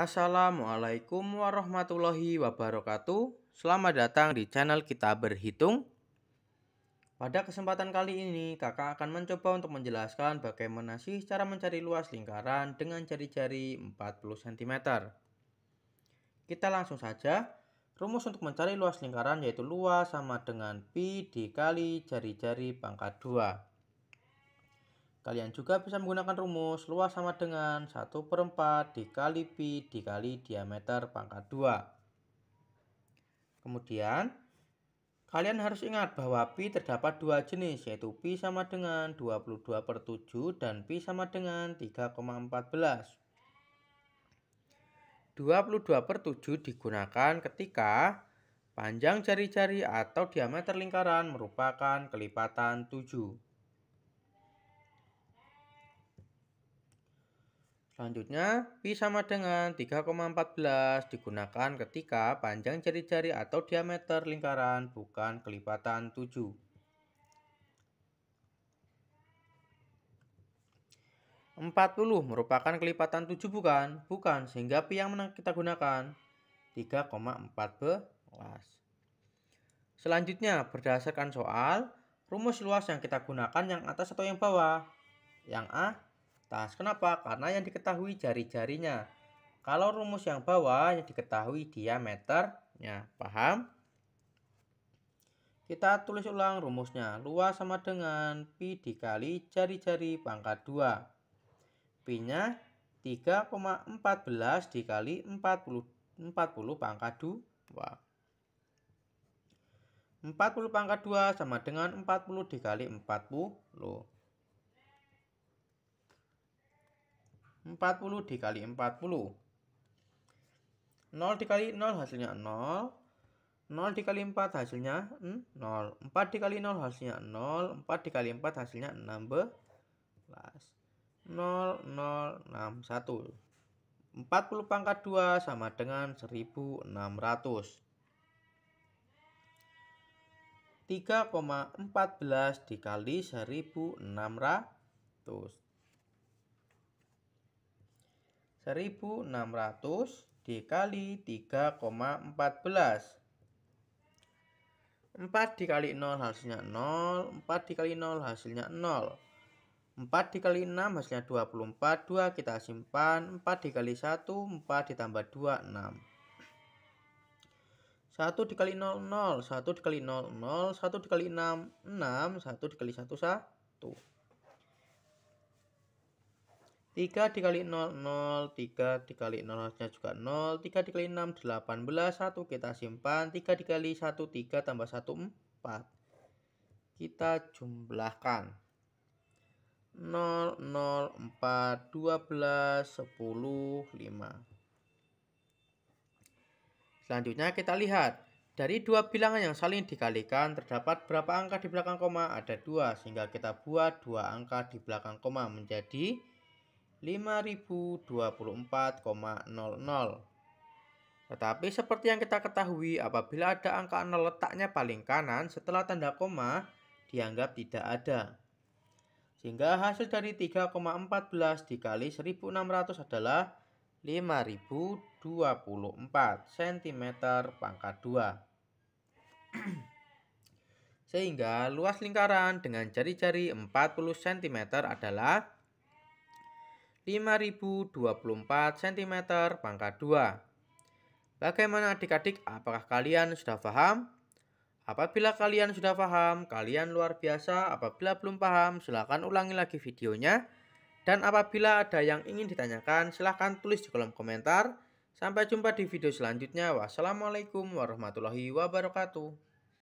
Assalamualaikum warahmatullahi wabarakatuh. Selamat datang di channel kita berhitung. Pada kesempatan kali ini, kakak akan mencoba untuk menjelaskan bagaimana sih cara mencari luas lingkaran dengan jari-jari 40 cm. Kita langsung saja. Rumus untuk mencari luas lingkaran yaitu luas sama dengan pi dikali jari-jari pangkat 2. Kalian juga bisa menggunakan rumus luas sama dengan 1 per 4 dikali pi dikali diameter pangkat 2. Kemudian, kalian harus ingat bahwa pi terdapat dua jenis yaitu pi sama dengan 22 per 7 dan pi sama dengan 3,14. 22 per 7 digunakan ketika panjang jari-jari atau diameter lingkaran merupakan kelipatan 7. Selanjutnya, pi sama dengan 3,14 digunakan ketika panjang jari-jari atau diameter lingkaran bukan kelipatan 7. Empat puluh merupakan kelipatan tujuh bukan? Bukan, sehingga pi yang kita gunakan 3,14. Selanjutnya, berdasarkan soal, rumus luas yang kita gunakan yang atas atau yang bawah? Yang A tas. Kenapa? Karena yang diketahui jari-jarinya. Kalau rumus yang bawah yang diketahui diameternya. Paham? Kita tulis ulang rumusnya. Luas sama dengan pi dikali jari-jari pangkat 2. Pi-nya 3,14 dikali 40, 40 pangkat 2. 40 pangkat 2 sama dengan 40 dikali 40. 40 dikali 40. 0 dikali 0 hasilnya 0. 0 dikali 4 hasilnya 0. 4 dikali 0 hasilnya 0. 4 dikali 4 hasilnya 16. 0, 0, 6, 1. 40 pangkat 2 sama dengan 1600. 3,14 dikali 1600. 1600 dikali 3,14. 4 dikali 0 hasilnya 0, 4 dikali 0 hasilnya 0. 4 dikali 6 hasilnya 24, 2 kita simpan, 4 dikali 1, 4 ditambah 2, 6. 1 dikali 0, 0, 1 dikali 0, 0, 1 dikali 6, 6, 1 dikali 1, 1. 3 dikali 0, 0, 3 dikali 0 hasilnya juga 0, 3 dikali 6, 18, 1 kita simpan, 3 dikali 1, 3 tambah 1, 4. Kita jumlahkan. 0, 0, 4, 12, 10, 5. Selanjutnya kita lihat. Dari dua bilangan yang saling dikalikan, terdapat berapa angka di belakang koma? Ada dua, sehingga kita buat dua angka di belakang koma menjadi 5024,00. Tetapi seperti yang kita ketahui, apabila ada angka 0 letaknya paling kanan setelah tanda koma, dianggap tidak ada. Sehingga hasil dari 3,14 dikali 1600 adalah 5024 cm pangkat 2. Sehingga luas lingkaran dengan jari-jari 40 cm adalah 5024 cm pangkat 2. Bagaimana adik-adik, apakah kalian sudah paham? Apabila kalian sudah paham, kalian luar biasa. Apabila belum paham, silahkan ulangi lagi videonya. Dan apabila ada yang ingin ditanyakan, silahkan tulis di kolom komentar. Sampai jumpa di video selanjutnya. Wassalamualaikum warahmatullahi wabarakatuh.